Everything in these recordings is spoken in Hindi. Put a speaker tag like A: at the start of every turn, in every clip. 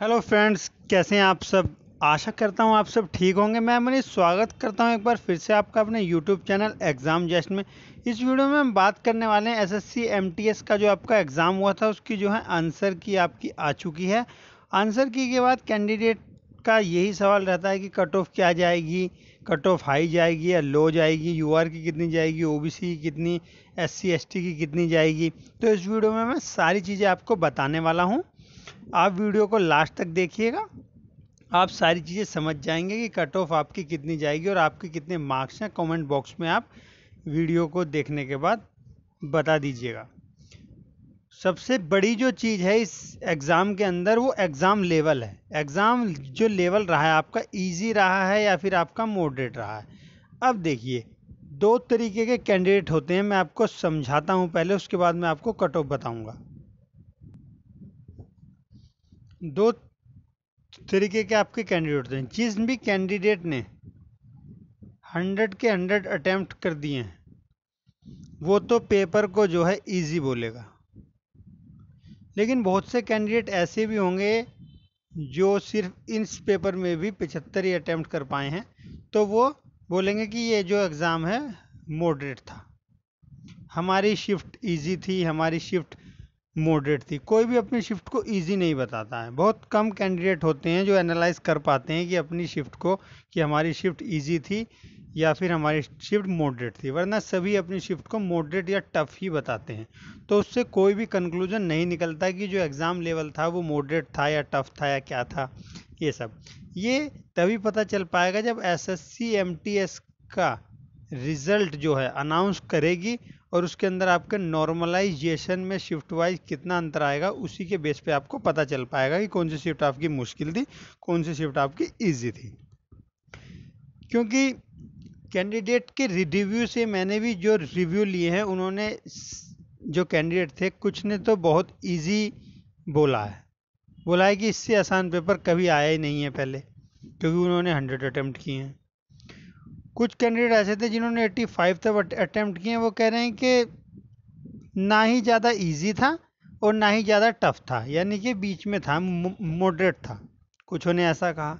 A: हेलो फ्रेंड्स कैसे हैं आप सब आशा करता हूं आप सब ठीक होंगे मैं मनीष स्वागत करता हूं एक बार फिर से आपका अपने यूट्यूब चैनल एग्ज़ाम जस्ट में इस वीडियो में हम बात करने वाले हैं एसएससी एमटीएस का जो आपका एग्ज़ाम हुआ था उसकी जो है आंसर की आपकी आ चुकी है आंसर की के बाद कैंडिडेट का यही सवाल रहता है कि कट ऑफ क्या जाएगी कट ऑफ हाई जाएगी या लो जाएगी यू की कितनी जाएगी ओ की कितनी एस सी की कितनी जाएगी तो इस वीडियो में मैं सारी चीज़ें आपको बताने वाला हूँ आप वीडियो को लास्ट तक देखिएगा आप सारी चीज़ें समझ जाएंगे कि कट ऑफ आपकी कितनी जाएगी और आपके कितने मार्क्स हैं कमेंट बॉक्स में आप वीडियो को देखने के बाद बता दीजिएगा सबसे बड़ी जो चीज़ है इस एग्ज़ाम के अंदर वो एग्ज़ाम लेवल है एग्ज़ाम जो लेवल रहा है आपका इजी रहा है या फिर आपका मॉडरेट रहा है अब देखिए दो तरीके के कैंडिडेट होते हैं मैं आपको समझाता हूँ पहले उसके बाद मैं आपको कट ऑफ बताऊँगा दो तरीके के आपके कैंडिडेट होते हैं जिस भी कैंडिडेट ने हंड्रेड के हंड्रेड अटैम्प्ट कर दिए हैं वो तो पेपर को जो है इजी बोलेगा लेकिन बहुत से कैंडिडेट ऐसे भी होंगे जो सिर्फ इस पेपर में भी पचहत्तर ही अटैम्प्ट कर पाए हैं तो वो बोलेंगे कि ये जो एग्ज़ाम है मॉडरेट था हमारी शिफ्ट इजी थी हमारी शिफ्ट मोडरेट थी कोई भी अपनी शिफ्ट को इजी नहीं बताता है बहुत कम कैंडिडेट होते हैं जो एनालाइज कर पाते हैं कि अपनी शिफ्ट को कि हमारी शिफ्ट इजी थी या फिर हमारी शिफ्ट मोडरेट थी वरना सभी अपनी शिफ्ट को मोडरेट या टफ़ ही बताते हैं तो उससे कोई भी कंक्लूजन नहीं निकलता कि जो एग्ज़ाम लेवल था वो मोडरेट था या टफ़ था या क्या था ये सब ये तभी पता चल पाएगा जब एस एस का रिज़ल्ट जो है अनाउंस करेगी और उसके अंदर आपके नॉर्मलाइजेशन में शिफ्ट वाइज कितना अंतर आएगा उसी के बेस पे आपको पता चल पाएगा कि कौन सी शिफ्ट आपकी मुश्किल थी कौन सी शिफ्ट आपकी ईजी थी क्योंकि कैंडिडेट के रिव्यू से मैंने भी जो रिव्यू लिए हैं उन्होंने जो कैंडिडेट थे कुछ ने तो बहुत ईजी बोला है बोला है कि इससे आसान पेपर कभी आया ही नहीं है पहले क्योंकि उन्होंने हंड्रेड अटैम्प्ट किए हैं कुछ कैंडिडेट ऐसे थे जिन्होंने 85 तक अटैम्प्ट किए वो कह रहे हैं कि ना ही ज़्यादा इजी था और ना ही ज़्यादा टफ था यानी कि बीच में था मॉडरेट था कुछ ने ऐसा कहा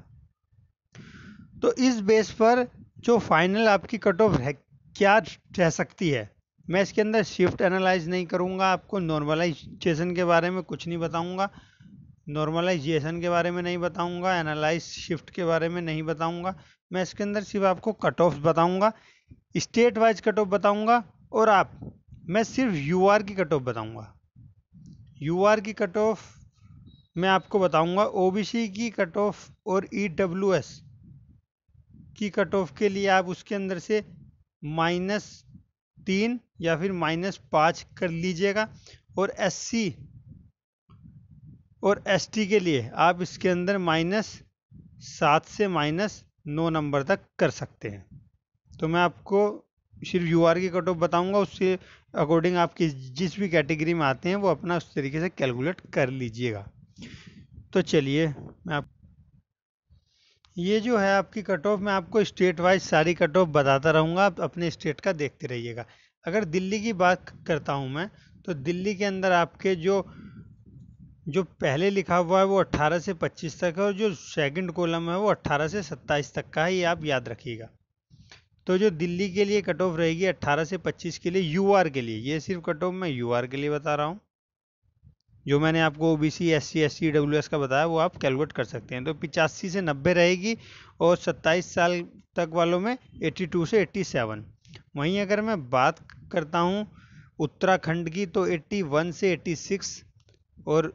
A: तो इस बेस पर जो फाइनल आपकी कट ऑफ है क्या रह सकती है मैं इसके अंदर शिफ्ट एनालाइज नहीं करूँगा आपको नॉर्मलाइजेशन के बारे में कुछ नहीं बताऊँगा नॉर्मलाइजेशन के बारे में नहीं बताऊंगा एनालाइज शिफ्ट के बारे में नहीं बताऊंगा मैं इसके अंदर सिर्फ आपको कट ऑफ बताऊंगा स्टेट वाइज कट ऑफ बताऊंगा और आप मैं सिर्फ यू की कट ऑफ बताऊंगा यू की कट ऑफ मैं आपको बताऊंगा ओबीसी की कट ऑफ और ई e की कट ऑफ के लिए आप उसके अंदर से माइनस तीन या फिर माइनस पाँच कर लीजिएगा और एससी और एस टी के लिए आप इसके अंदर माइनस सात से माइनस नौ नंबर तक कर सकते हैं तो मैं आपको सिर्फ यू आर की कट ऑफ बताऊँगा उसके अकॉर्डिंग आप जिस भी कैटेगरी में आते हैं वो अपना उस तरीके से कैलकुलेट कर लीजिएगा तो चलिए मैं आप ये जो है आपकी कट ऑफ मैं आपको स्टेट वाइज सारी कट ऑफ बताता रहूँगा आप अपने स्टेट का देखते रहिएगा अगर दिल्ली की बात करता हूँ मैं तो दिल्ली के अंदर आपके जो जो पहले लिखा हुआ है वो 18 से 25 तक है और जो सेकंड कॉलम है वो 18 से 27 तक का है ये आप याद रखिएगा तो जो दिल्ली के लिए कट ऑफ रहेगी 18 से 25 के लिए यूआर के लिए ये सिर्फ कट ऑफ मैं यूआर के लिए बता रहा हूँ जो मैंने आपको O B C S C S C W S का बताया वो आप कैलकुलेट कर सकते हैं तो पिचासी से नब्बे रहेगी और सत्ताईस साल तक वालों में एट्टी टू से एट्टी सेवन वहीं अगर मैं बात करता हूँ उत्तराखंड की तो एट्टी वन से एट्टी सिक्स और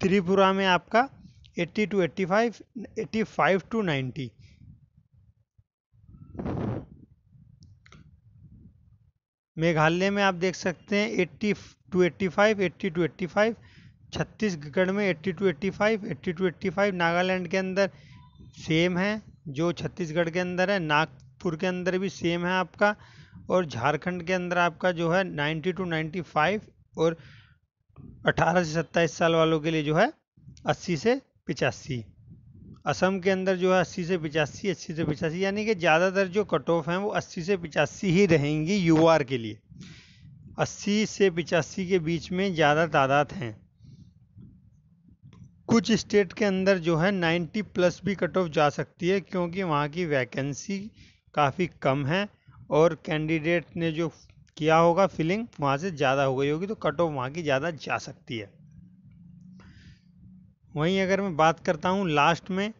A: त्रिपुरा में आपका 80 टू 85, 85 टू 90 मेघालय में आप देख सकते हैं 80 टू 85, 80 टू 85, छत्तीसगढ़ में 80 टू 85, 80 टू 85, नागालैंड के अंदर सेम है जो छत्तीसगढ़ के अंदर है नागपुर के अंदर भी सेम है आपका और झारखंड के अंदर आपका जो है 90 टू 95 और 18 से सत्ताईस साल वालों के लिए जो है अस्सी से पिचासी असम के अंदर जो है अस्सी से पिचासी अस्सी से पिचासी यानी कि ज़्यादातर जो कट ऑफ हैं वो अस्सी से पिचासी ही रहेंगी यू के लिए अस्सी से पिचासी के बीच में ज़्यादा तादाद हैं कुछ स्टेट के अंदर जो है 90 प्लस भी कट ऑफ जा सकती है क्योंकि वहाँ की वैकेंसी काफ़ी कम है और कैंडिडेट ने जो किया होगा फिलिंग वहां से ज़्यादा हो गई होगी तो कट ऑफ वहां की ज़्यादा जा सकती है वहीं अगर मैं बात करता हूं लास्ट में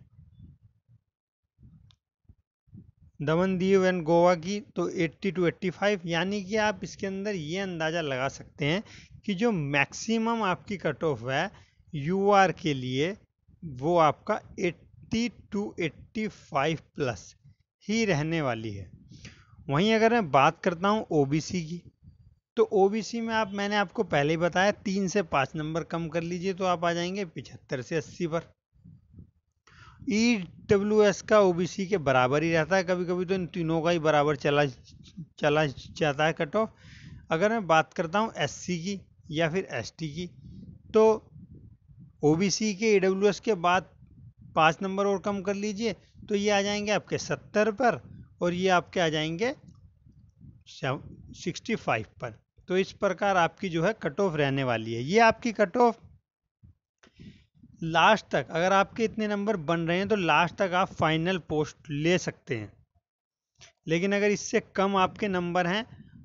A: दमन दीव एंड गोवा की तो 80 टू 85 यानी कि आप इसके अंदर ये अंदाज़ा लगा सकते हैं कि जो मैक्सिमम आपकी कट ऑफ है यू आर के लिए वो आपका 80 टू 85 प्लस ही रहने वाली है वहीं अगर मैं बात करता हूँ ओ की तो ओ में आप मैंने आपको पहले ही बताया तीन से पाँच नंबर कम कर लीजिए तो आप आ जाएंगे पिछहत्तर से अस्सी पर ई डब्ल्यू एस का सी के बराबर ही रहता है कभी कभी तो इन तीनों का ही बराबर चला चला जाता है कट ऑफ अगर मैं बात करता हूँ सी की या फिर टी की तो सी के ई डब्ल्यू एस के बाद पाँच नंबर और कम कर लीजिए तो ये आ जाएंगे आपके सत्तर पर और ये आपके आ जाएंगे सिक्सटी फाइव पर तो इस प्रकार आपकी जो है कट ऑफ रहने वाली है ये आपकी कट ऑफ लास्ट तक अगर आपके इतने नंबर बन रहे हैं तो लास्ट तक आप फाइनल पोस्ट ले सकते हैं लेकिन अगर इससे कम आपके नंबर हैं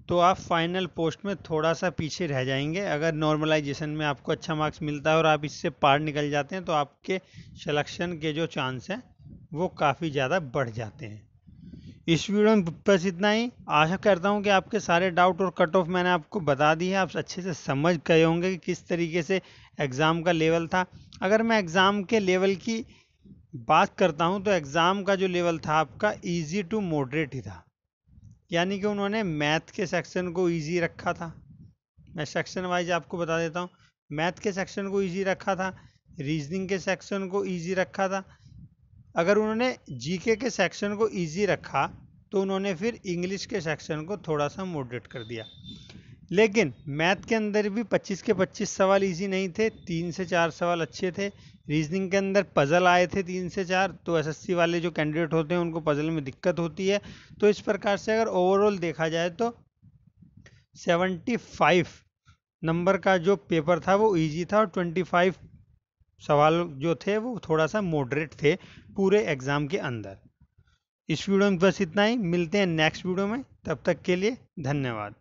A: तो आप फाइनल पोस्ट में थोड़ा सा पीछे रह जाएंगे अगर नॉर्मलाइजेशन में आपको अच्छा मार्क्स मिलता है और आप इससे पार निकल जाते हैं तो आपके सिलेक्शन के जो चांस हैं वो काफ़ी ज़्यादा बढ़ जाते हैं इस वीडियो में बस इतना ही आशा करता हूँ कि आपके सारे डाउट और कट ऑफ मैंने आपको बता दी है आप अच्छे से समझ गए होंगे कि किस तरीके से एग्ज़ाम का लेवल था अगर मैं एग्ज़ाम के लेवल की बात करता हूँ तो एग्ज़ाम का जो लेवल था आपका ईजी टू मॉडरेट ही था यानी कि उन्होंने मैथ के सेक्शन को ईजी रखा था मैं सेक्शन वाइज आपको बता देता हूँ मैथ के सेक्शन को ईजी रखा था रीजनिंग के सेक्शन को ईजी रखा था अगर उन्होंने जीके के सेक्शन को इजी रखा तो उन्होंने फिर इंग्लिश के सेक्शन को थोड़ा सा मोडरेट कर दिया लेकिन मैथ के अंदर भी 25 के 25 सवाल इजी नहीं थे तीन से चार सवाल अच्छे थे रीजनिंग के अंदर पज़ल आए थे तीन से चार तो एसएससी वाले जो कैंडिडेट होते हैं उनको पज़ल में दिक्कत होती है तो इस प्रकार से अगर ओवरऑल देखा जाए तो 75 नंबर का जो पेपर था वो इजी था और 25 सवाल जो थे वो थोड़ा सा मॉडरेट थे पूरे एग्ज़ाम के अंदर इस वीडियो में बस इतना ही मिलते हैं नेक्स्ट वीडियो में तब तक के लिए धन्यवाद